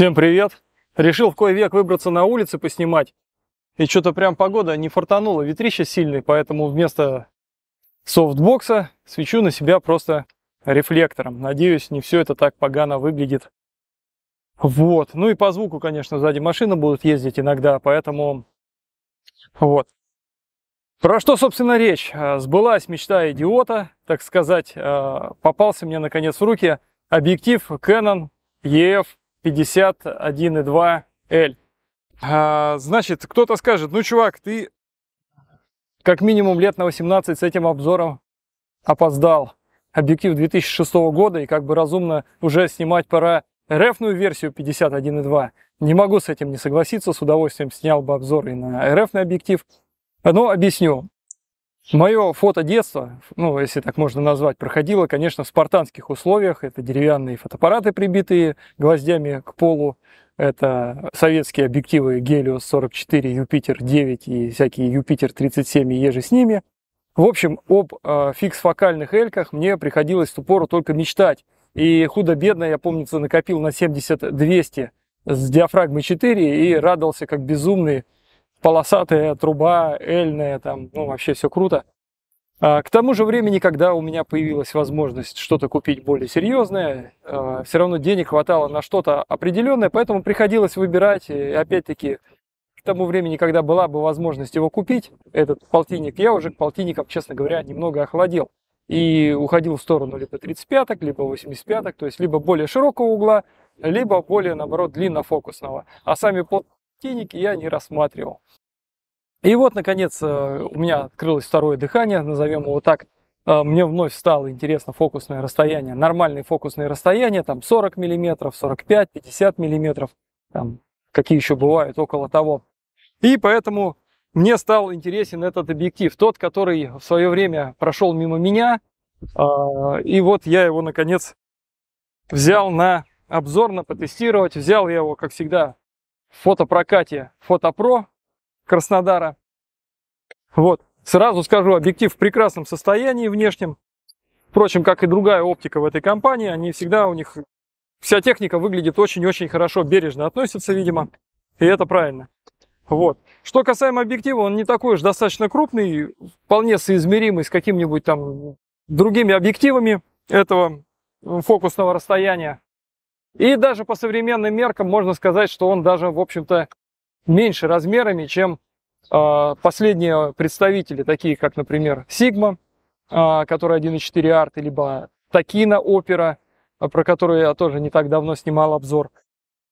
Всем привет! Решил в кое-век выбраться на улице поснимать. И что-то прям погода не фартанула, ветрище сильный, поэтому вместо софтбокса свечу на себя просто рефлектором. Надеюсь, не все это так погано выглядит. Вот. Ну и по звуку, конечно, сзади машины будут ездить иногда, поэтому вот. Про что, собственно, речь? А, сбылась мечта идиота, так сказать. А, попался мне, наконец, в руки объектив Canon EF 51.2L. А, значит, кто-то скажет, ну, чувак, ты как минимум лет на 18 с этим обзором опоздал. Объектив 2006 года, и как бы разумно уже снимать пора RF-ную версию 51.2. Не могу с этим не согласиться, с удовольствием снял бы обзор и на РФ ный объектив. Но объясню. Мое фото детства, ну, если так можно назвать, проходило, конечно, в спартанских условиях. Это деревянные фотоаппараты, прибитые гвоздями к полу. Это советские объективы Гелиос 44, Юпитер 9 и всякие Юпитер 37 и еже с ними. В общем, об э, фикс-фокальных эльках мне приходилось в ту пору только мечтать. И худо-бедно, я помнится, накопил на 70-200 с диафрагмой 4 и радовался как безумный полосатая труба, эльная, там, ну, вообще все круто. А, к тому же времени, когда у меня появилась возможность что-то купить более серьезное, а, все равно денег хватало на что-то определенное, поэтому приходилось выбирать. И опять-таки, к тому времени, когда была бы возможность его купить, этот полтинник, я уже к полтинникам, честно говоря, немного охладел. И уходил в сторону либо 35-ок, либо 85-ок, то есть либо более широкого угла, либо более, наоборот, длиннофокусного. А сами полтинники я не рассматривал. И вот, наконец, э, у меня открылось второе дыхание, назовем его так. Э, мне вновь стало интересно фокусное расстояние, нормальные фокусные расстояния, там 40 миллиметров, 45, 50 миллиметров, там, какие еще бывают, около того. И поэтому мне стал интересен этот объектив, тот, который в свое время прошел мимо меня, э, и вот я его, наконец, взял на обзор, на потестировать. Взял я его, как всегда, в фотопрокате Фотопро Краснодара. Вот. Сразу скажу, объектив в прекрасном состоянии внешнем. Впрочем, как и другая оптика в этой компании, они всегда у них... Вся техника выглядит очень-очень хорошо, бережно относятся, видимо. И это правильно. Вот. Что касаемо объектива, он не такой уж достаточно крупный, вполне соизмеримый с какими нибудь там другими объективами этого фокусного расстояния. И даже по современным меркам можно сказать, что он даже, в общем-то, меньше размерами, чем а, последние представители, такие как, например, Sigma, а, который 1.4 арт, либо Такина Опера, а, про которую я тоже не так давно снимал обзор.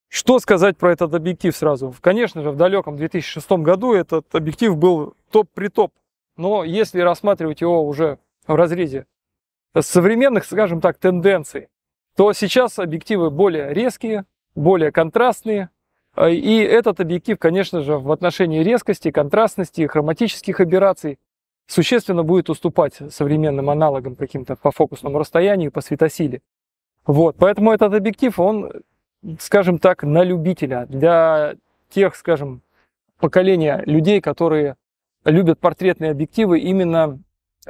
Что сказать про этот объектив сразу? Конечно же, в далеком 2006 году этот объектив был топ при топ. Но если рассматривать его уже в разрезе современных, скажем так, тенденций, то сейчас объективы более резкие, более контрастные, а, и этот объектив, конечно же, в отношении резкости, контрастности, хроматических аберраций существенно будет уступать современным аналогам по каким-то по фокусному расстоянию, по светосиле. Вот, поэтому этот объектив, он, скажем так, на любителя, для тех, скажем, поколения людей, которые любят портретные объективы именно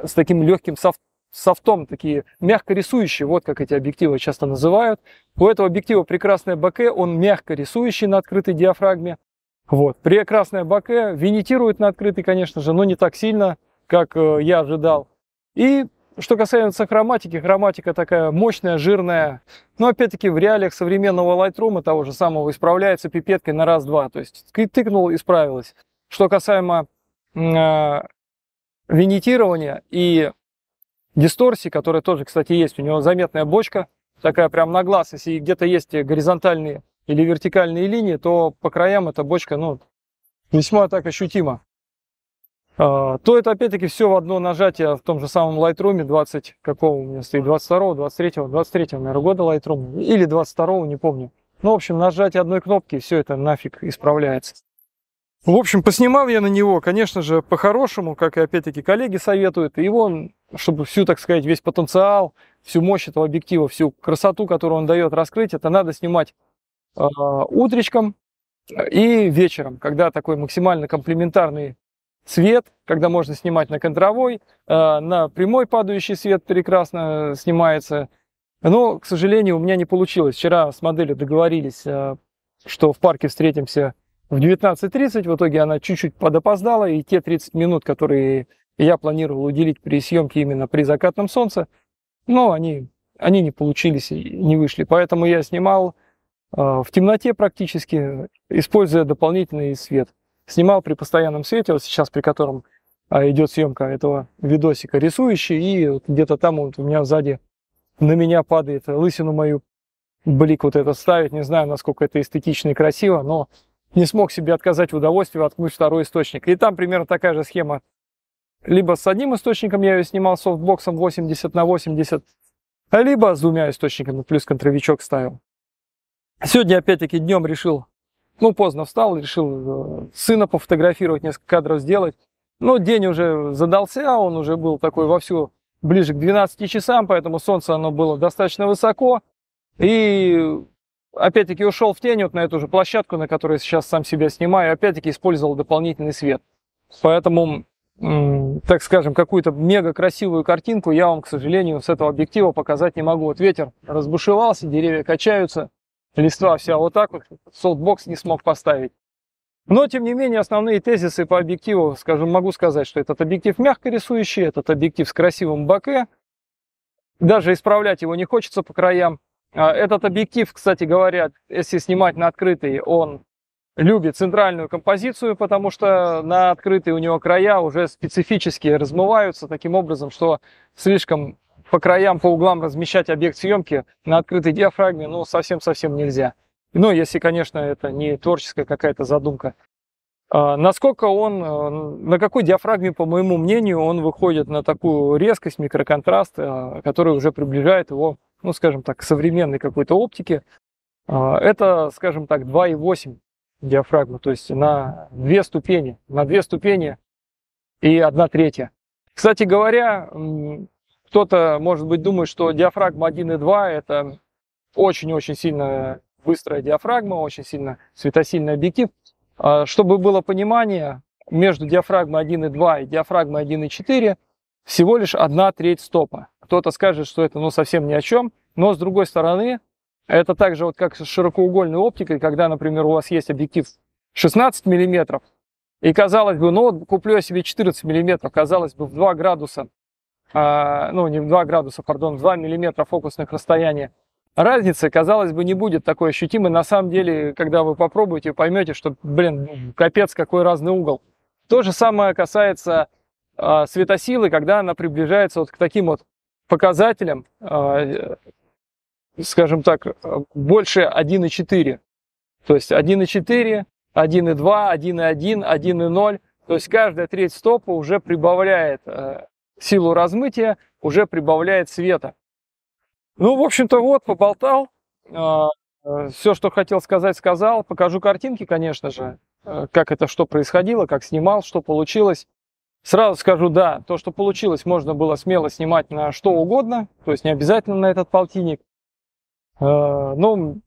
с таким легким софт софтом такие мягко рисующие, вот как эти объективы часто называют. У этого объектива прекрасное боке он мягко рисующий на открытой диафрагме. Вот. Прекрасное боке винитирует на открытой, конечно же, но не так сильно, как э, я ожидал. И что касается хроматики, хроматика такая мощная, жирная. Но опять-таки в реалиях современного Lightroom того же самого исправляется пипеткой на раз-два. То есть тыкнул, исправилось. Что касаемо э, винитирования и дисторсии, которая тоже, кстати, есть. У него заметная бочка, такая прям на глаз. Если где-то есть горизонтальные или вертикальные линии, то по краям эта бочка, ну, весьма так ощутима. А, то это опять-таки все в одно нажатие в том же самом Lightroom 20, какого у меня стоит, 22, 23, 23, наверное, года Lightroom, или 22, не помню. Ну, в общем, нажатие одной кнопки, все это нафиг исправляется. В общем, поснимал я на него, конечно же, по-хорошему, как и опять-таки коллеги советуют, и его чтобы всю, так сказать, весь потенциал, всю мощь этого объектива, всю красоту, которую он дает раскрыть, это надо снимать э, утречком и вечером, когда такой максимально комплементарный свет, когда можно снимать на контровой, э, на прямой падающий свет прекрасно снимается. Но, к сожалению, у меня не получилось. Вчера с моделью договорились, э, что в парке встретимся в 19.30. В итоге она чуть-чуть подопоздала, и те 30 минут, которые я планировал уделить при съемке именно при закатном солнце, но они, они не получились и не вышли. Поэтому я снимал э, в темноте практически, используя дополнительный свет. Снимал при постоянном свете, вот сейчас при котором а, идет съемка этого видосика рисующий, и вот где-то там вот у меня сзади на меня падает лысину мою блик вот этот ставит. Не знаю, насколько это эстетично и красиво, но не смог себе отказать в удовольствии воткнуть второй источник. И там примерно такая же схема либо с одним источником я ее снимал софтбоксом 80 на 80, либо с двумя источниками, плюс контровичок ставил. Сегодня опять-таки днем решил, ну поздно встал, решил э, сына пофотографировать, несколько кадров сделать. Но ну, день уже задался, а он уже был такой вовсю ближе к 12 часам, поэтому солнце оно было достаточно высоко. И опять-таки ушел в тень вот на эту же площадку, на которой сейчас сам себя снимаю, опять-таки использовал дополнительный свет. Поэтому так скажем, какую-то мега красивую картинку я вам, к сожалению, с этого объектива показать не могу. Вот ветер разбушевался, деревья качаются, листва вся вот так вот, солтбокс не смог поставить. Но, тем не менее, основные тезисы по объективу, скажем, могу сказать, что этот объектив мягко рисующий, этот объектив с красивым боке, даже исправлять его не хочется по краям. А этот объектив, кстати говоря, если снимать на открытый, он любит центральную композицию, потому что на открытые у него края уже специфически размываются таким образом, что слишком по краям, по углам размещать объект съемки на открытой диафрагме, ну, совсем-совсем нельзя. Ну, если, конечно, это не творческая какая-то задумка. А, насколько он, э, на какой диафрагме, по моему мнению, он выходит на такую резкость, микроконтраст, э, который уже приближает его, ну, скажем так, к современной какой-то оптике. Э, это, скажем так, 2,8 диафрагму, то есть на две ступени, на две ступени и одна третья. Кстати говоря, кто-то, может быть, думает, что диафрагма 1.2 это очень-очень сильно быстрая диафрагма, очень сильно светосильный объектив. А чтобы было понимание, между диафрагмой 1.2 и диафрагмой 1.4 всего лишь одна треть стопа. Кто-то скажет, что это ну, совсем ни о чем, но с другой стороны, это также вот как с широкоугольной оптикой, когда, например, у вас есть объектив 16 миллиметров, и казалось бы, ну вот куплю я себе 14 миллиметров, казалось бы, в 2 градуса, э, ну не в 2 градуса, пардон, в 2 миллиметра фокусных расстояния. Разницы, казалось бы, не будет такой ощутимой. На самом деле, когда вы попробуете, поймете, что, блин, ну, капец, какой разный угол. То же самое касается а, светосилы, когда она приближается вот к таким вот показателям, а, скажем так, больше 1,4. То есть 1,4, 1,2, 1,1, 1,0. То есть каждая треть стопа уже прибавляет э, силу размытия, уже прибавляет света. Ну, в общем-то, вот, поболтал. Э, э, все, что хотел сказать, сказал. Покажу картинки, конечно же, как это, что происходило, как снимал, что получилось. Сразу скажу, да, то, что получилось, можно было смело снимать на что угодно, то есть не обязательно на этот полтинник. Э, ну,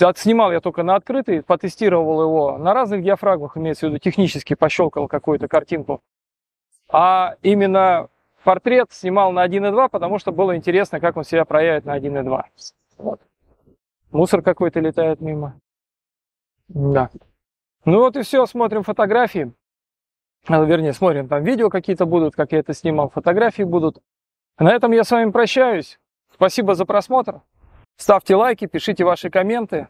Отснимал я только на открытый, потестировал его на разных диафрагмах, имеется в виду технически пощелкал какую-то картинку. А именно портрет снимал на 1.2, потому что было интересно, как он себя проявит на 1.2. Вот. Мусор какой-то летает мимо. Да. Ну вот и все, смотрим фотографии. А, вернее, смотрим, там видео какие-то будут, как я это снимал, фотографии будут. На этом я с вами прощаюсь. Спасибо за просмотр. Ставьте лайки, пишите ваши комменты,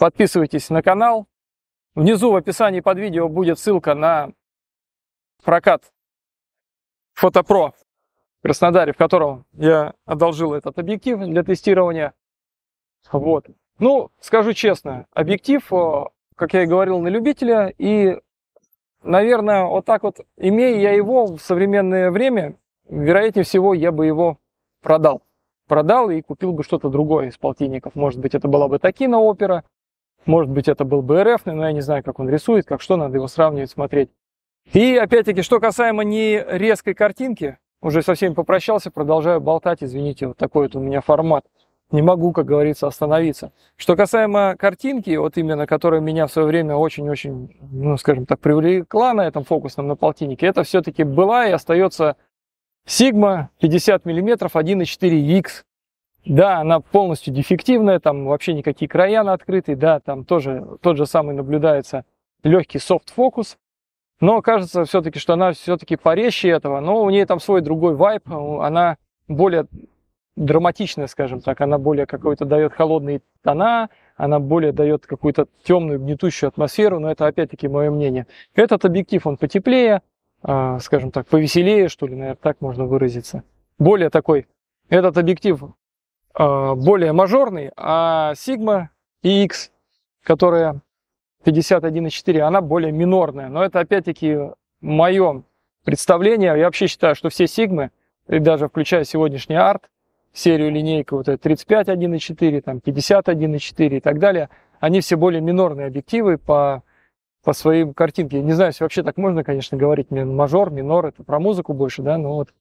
подписывайтесь на канал. Внизу в описании под видео будет ссылка на прокат Фотопро в Краснодаре, в котором я одолжил этот объектив для тестирования. Вот. Ну, скажу честно, объектив, как я и говорил, на любителя. И, наверное, вот так вот, имея я его в современное время, вероятнее всего, я бы его продал продал и купил бы что-то другое из полтинников. Может быть, это была бы Такина опера, может быть, это был бы РФ, но я не знаю, как он рисует, как что, надо его сравнивать, смотреть. И опять-таки, что касаемо не резкой картинки, уже со всеми попрощался, продолжаю болтать, извините, вот такой вот у меня формат. Не могу, как говорится, остановиться. Что касаемо картинки, вот именно, которая меня в свое время очень-очень, ну, скажем так, привлекла на этом фокусном на полтиннике, это все-таки была и остается Sigma 50 мм 1.4X. Да, она полностью дефективная, там вообще никакие края на открытые, да, там тоже тот же самый наблюдается легкий софт-фокус, но кажется все-таки, что она все-таки порезче этого, но у нее там свой другой вайп, она более драматичная, скажем так, она более какой-то дает холодные тона, она более дает какую-то темную, гнетущую атмосферу, но это опять-таки мое мнение. Этот объектив, он потеплее, а, скажем так, повеселее, что ли, наверное, так можно выразиться. Более такой, этот объектив а, более мажорный, а Sigma и X, которая 51.4, она более минорная. Но это опять-таки мое представление. Я вообще считаю, что все Sigma, и даже включая сегодняшний арт, серию линейку вот это 35.1.4, там 51.4 и так далее, они все более минорные объективы по по своим картинке. Не знаю, если вообще так можно, конечно, говорить. Мажор, минор, это про музыку больше, да, но вот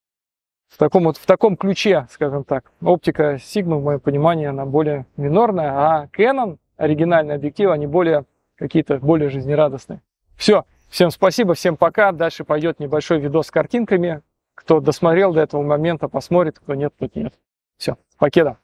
в таком вот, в таком ключе, скажем так. Оптика Sigma, в моем понимании, она более минорная, а Canon, оригинальные объективы, они более какие-то, более жизнерадостные. Все, всем спасибо, всем пока. Дальше пойдет небольшой видос с картинками. Кто досмотрел до этого момента, посмотрит, кто нет, тот нет. Все, покеда.